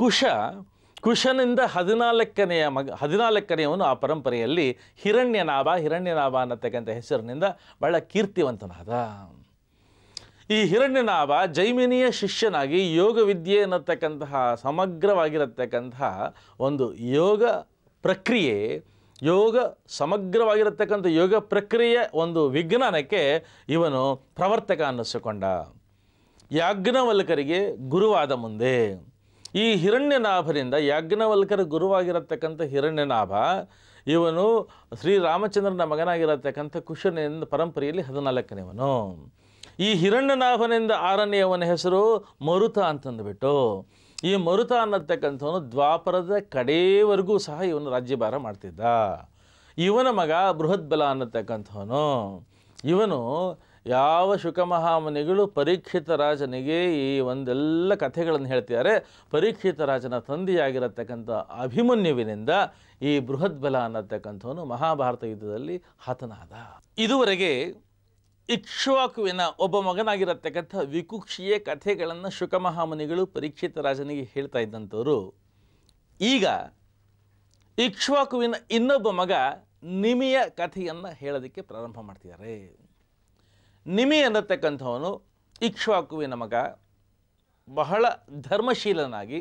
ಕುಶ ಕುಶನಿಂದ ಹದಿನಾಲ್ಕನೆಯ ಮಗ ಹದಿನಾಲ್ಕನೆಯವನು ಆ ಪರಂಪರೆಯಲ್ಲಿ ಹಿರಣ್ಯನಾಭ ಹಿರಣ್ಯನಾಭ ಅನ್ನತಕ್ಕಂಥ ಹೆಸರಿನಿಂದ ಬಹಳ ಕೀರ್ತಿವಂತನಾದ ಈ ಹಿರಣ್ಯನಾಭ ಜೈಮಿನಿಯ ಶಿಷ್ಯನಾಗಿ ಯೋಗ ವಿದ್ಯೆ ಅನ್ನತಕ್ಕಂತಹ ಸಮಗ್ರವಾಗಿರತಕ್ಕಂತಹ ಒಂದು ಯೋಗ ಪ್ರಕ್ರಿಯೆ ಯೋಗ ಸಮಗ್ರವಾಗಿರತಕ್ಕಂಥ ಯೋಗ ಪ್ರಕ್ರಿಯೆ ಒಂದು ವಿಜ್ಞಾನಕ್ಕೆ ಇವನು ಪ್ರವರ್ತಕ ಅನ್ನಿಸಿಕೊಂಡ ಯಾಜ್ಞವಲ್ಕರಿಗೆ ಗುರುವಾದ ಮುಂದೆ ಈ ಹಿರಣ್ಯನಾಭರಿಂದ ಯಾಜ್ಞವಲ್ಕರ ಗುರುವಾಗಿರತಕ್ಕಂಥ ಹಿರಣ್ಯನಾಭ ಇವನು ಶ್ರೀರಾಮಚಂದ್ರನ ಮಗನಾಗಿರತಕ್ಕಂಥ ಕುಶನ ಪರಂಪರೆಯಲ್ಲಿ ಹದಿನಾಲ್ಕನೇವನು ಈ ಹಿರಣ್ಯನಾಭನಿಂದ ಆರನೆಯವನ ಹೆಸರು ಮರುತ ಅಂತಂದುಬಿಟ್ಟು ಈ ಮರುತ ಅನ್ನತಕ್ಕಂಥವನು ದ್ವಾಪರದ ಕಡೆಯವರೆಗೂ ಸಹ ಇವನು ರಾಜ್ಯಭಾರ ಮಾಡ್ತಿದ್ದ ಇವನ ಮಗ ಬೃಹತ್ ಬಲ ಅನ್ನತಕ್ಕಂಥವನು ಇವನು ಯಾವ ಶುಕಮಹಾಮುನಿಗಳು ಪರೀಕ್ಷಿತ ರಾಜನಿಗೆ ಈ ಒಂದೆಲ್ಲ ಕಥೆಗಳನ್ನು ಹೇಳ್ತಿದ್ದಾರೆ ಪರೀಕ್ಷಿತ ರಾಜನ ತಂದೆಯಾಗಿರತಕ್ಕಂಥ ಅಭಿಮನ್ಯುವಿನಿಂದ ಈ ಬೃಹತ್ ಬಲ ಅನ್ನತಕ್ಕಂಥವನು ಮಹಾಭಾರತ ಯುದ್ಧದಲ್ಲಿ ಹತನಾದ ಇದುವರೆಗೆ ಇಕ್ಷ್ವಾಕುವಿನ ಒಬ್ಬ ಮಗನಾಗಿರತಕ್ಕಂಥ ವಿಕುಕ್ಷಿಯ ಕಥೆಗಳನ್ನು ಶುಕಮಹಾಮುನಿಗಳು ಪರೀಕ್ಷಿತ ರಾಜನಿಗೆ ಹೇಳ್ತಾ ಇದ್ದಂಥವರು ಈಗ ಇಕ್ಷ್ವಾಕುವಿನ ಇನ್ನೊಬ್ಬ ಮಗ ನಿಮಿಯ ಕಥೆಯನ್ನು ಹೇಳೋದಕ್ಕೆ ಪ್ರಾರಂಭ ಮಾಡ್ತಿದ್ದಾರೆ ನಿಮಿ ಅನ್ನತಕ್ಕಂಥವನು ಇಕ್ಷ್ವಾಕುವಿನ ಮಗ ಬಹಳ ಧರ್ಮಶೀಲನಾಗಿ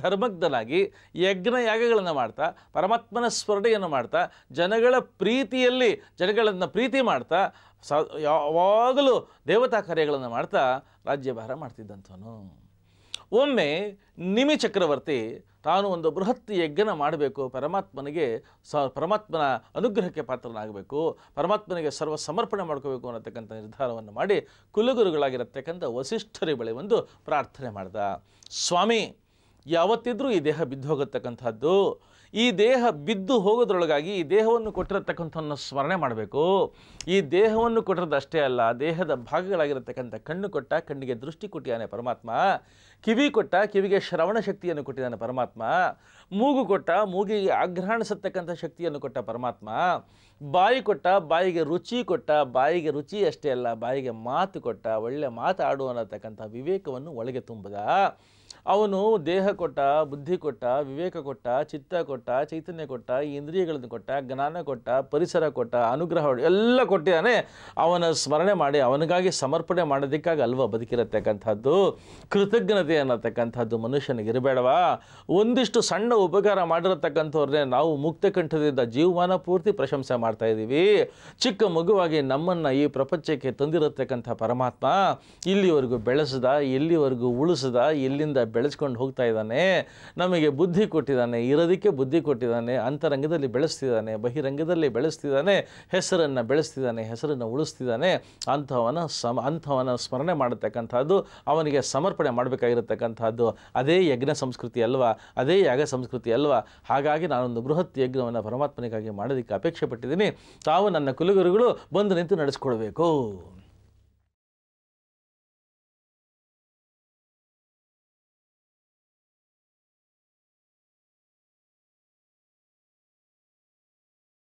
ಧರ್ಮಗ್ಧನಾಗಿ ಯಾಗಗಳನ್ನು ಮಾಡ್ತಾ ಪರಮಾತ್ಮನ ಸ್ಪರ್ಧೆಯನ್ನು ಮಾಡ್ತಾ ಜನಗಳ ಪ್ರೀತಿಯಲ್ಲಿ ಜನಗಳನ್ನು ಪ್ರೀತಿ ಮಾಡ್ತಾ ಸ ಯಾವಾಗಲೂ ದೇವತಾ ಕಾರ್ಯಗಳನ್ನು ಮಾಡ್ತಾ ರಾಜ್ಯಭಾರ ಮಾಡ್ತಿದ್ದಂಥವನು ಒಮ್ಮೆ ನಿಮಿ ಚಕ್ರವರ್ತಿ ತಾನು ಒಂದು ಬೃಹತ್ ಯಜ್ಞನ ಮಾಡಬೇಕು ಪರಮಾತ್ಮನಿಗೆ ಸ ಪರಮಾತ್ಮನ ಅನುಗ್ರಹಕ್ಕೆ ಪಾತ್ರನಾಗಬೇಕು ಪರಮಾತ್ಮನಿಗೆ ಸರ್ವ ಸಮರ್ಪಣೆ ಮಾಡ್ಕೋಬೇಕು ಅನ್ನತಕ್ಕಂಥ ನಿರ್ಧಾರವನ್ನು ಮಾಡಿ ಕುಲಗುರುಗಳಾಗಿರತಕ್ಕಂಥ ವಸಿಷ್ಠರಿ ಬಳಿ ಒಂದು ಪ್ರಾರ್ಥನೆ ಮಾಡ್ದ ಸ್ವಾಮಿ ಯಾವತ್ತಿದ್ರೂ ಈ ದೇಹ ಬಿದ್ದು ಹೋಗತಕ್ಕಂಥದ್ದು ಈ ದೇಹ ಬಿದ್ದು ಹೋಗೋದ್ರೊಳಗಾಗಿ ಈ ದೇಹವನ್ನು ಕೊಟ್ಟಿರತಕ್ಕಂಥವನ್ನು ಸ್ಮರಣೆ ಮಾಡಬೇಕು ಈ ದೇಹವನ್ನು ಕೊಟ್ಟಿರೋದಷ್ಟೇ ಅಲ್ಲ ದೇಹದ ಭಾಗಗಳಾಗಿರತಕ್ಕಂಥ ಕಣ್ಣು ಕೊಟ್ಟ ಕಣ್ಣಿಗೆ ದೃಷ್ಟಿ ಕೊಟ್ಟಿದ್ದಾನೆ ಪರಮಾತ್ಮ ಕಿವಿ ಕೊಟ್ಟ ಕಿವಿಗೆ ಶ್ರವಣ ಶಕ್ತಿಯನ್ನು ಕೊಟ್ಟಿದ್ದಾನೆ ಪರಮಾತ್ಮ ಮೂಗು ಕೊಟ್ಟ ಮೂಗಿಗೆ ಆಗ್ರಹಣಿಸತಕ್ಕಂಥ ಶಕ್ತಿಯನ್ನು ಕೊಟ್ಟ ಪರಮಾತ್ಮ ಬಾಯಿ ಕೊಟ್ಟ ಬಾಯಿಗೆ ರುಚಿ ಕೊಟ್ಟ ಬಾಯಿಗೆ ರುಚಿ ಅಷ್ಟೇ ಅಲ್ಲ ಬಾಯಿಗೆ ಮಾತು ಕೊಟ್ಟ ಒಳ್ಳೆ ಮಾತಾಡು ಅನ್ನತಕ್ಕಂಥ ವಿವೇಕವನ್ನು ಒಳಗೆ ತುಂಬದ ಅವನು ದೇಹ ಕೊಟ್ಟ ಬುದ್ಧಿ ಕೊಟ್ಟ ವಿವೇಕ ಕೊಟ್ಟ ಚಿತ್ತ ಕೊಟ್ಟ ಚೈತನ್ಯ ಕೊಟ್ಟ ಇಂದ್ರಿಯಗಳನ್ನು ಕೊಟ್ಟ ಜ್ಞಾನ ಕೊಟ್ಟ ಪರಿಸರ ಕೊಟ್ಟ ಅನುಗ್ರಹ ಎಲ್ಲ ಕೊಟ್ಟಿದ್ದಾನೆ ಅವನ ಸ್ಮರಣೆ ಮಾಡಿ ಅವನಿಗಾಗಿ ಸಮರ್ಪಣೆ ಮಾಡೋದಕ್ಕಾಗಿ ಅಲ್ವಾ ಬದುಕಿರತಕ್ಕಂಥದ್ದು ಕೃತಜ್ಞತೆ ಅನ್ನತಕ್ಕಂಥದ್ದು ಮನುಷ್ಯನಿಗೆ ಇರಬೇಡವಾ ಒಂದಿಷ್ಟು ಸಣ್ಣ ಉಪಕಾರ ಮಾಡಿರತಕ್ಕಂಥವ್ರನ್ನೇ ನಾವು ಮುಕ್ತ ಕಂಠದಿಂದ ಜೀವಮಾನ ಪೂರ್ತಿ ಪ್ರಶಂಸೆ ಮಾಡ್ತಾ ಇದ್ದೀವಿ ಚಿಕ್ಕ ಮಗುವಾಗಿ ನಮ್ಮನ್ನು ಈ ಪ್ರಪಂಚಕ್ಕೆ ತಂದಿರತಕ್ಕಂಥ ಪರಮಾತ್ಮ ಇಲ್ಲಿವರೆಗೂ ಬೆಳೆಸದ ಎಲ್ಲಿವರೆಗೂ ಉಳಿಸದ ಎಲ್ಲಿಂದ ಬೆಳೆಸ್ಕೊಂಡು ಹೋಗ್ತಾ ಇದ್ದಾನೆ ನಮಗೆ ಬುದ್ಧಿ ಕೊಟ್ಟಿದ್ದಾನೆ ಇರೋದಕ್ಕೆ ಬುದ್ಧಿ ಕೊಟ್ಟಿದ್ದಾನೆ ಅಂತರಂಗದಲ್ಲಿ ಬೆಳೆಸ್ತಿದ್ದಾನೆ ಬಹಿರಂಗದಲ್ಲಿ ಬೆಳೆಸ್ತಿದ್ದಾನೆ ಹೆಸರನ್ನು ಬೆಳೆಸ್ತಿದ್ದಾನೆ ಹೆಸರನ್ನು ಉಳಿಸ್ತಿದ್ದಾನೆ ಅಂಥವನ ಸಮ ಅಂಥವನ ಸ್ಮರಣೆ ಮಾಡತಕ್ಕಂಥದ್ದು ಅವನಿಗೆ ಸಮರ್ಪಣೆ ಮಾಡಬೇಕಾಗಿರತಕ್ಕಂಥದ್ದು ಅದೇ ಯಜ್ಞ ಸಂಸ್ಕೃತಿ ಅಲ್ವಾ ಅದೇ ಯಾಗ ಸಂಸ್ಕೃತಿ ಅಲ್ವಾ ಹಾಗಾಗಿ ನಾನೊಂದು ಬೃಹತ್ ಯಜ್ಞವನ್ನು ಪರಮಾತ್ಮನಿಗಾಗಿ ಮಾಡೋದಕ್ಕೆ ಅಪೇಕ್ಷೆ ಪಟ್ಟಿದ್ದೀನಿ ತಾವು ನನ್ನ ಕುಲಗುರುಗಳು ಬಂದು ನಿಂತು ನಡೆಸ್ಕೊಳ್ಬೇಕು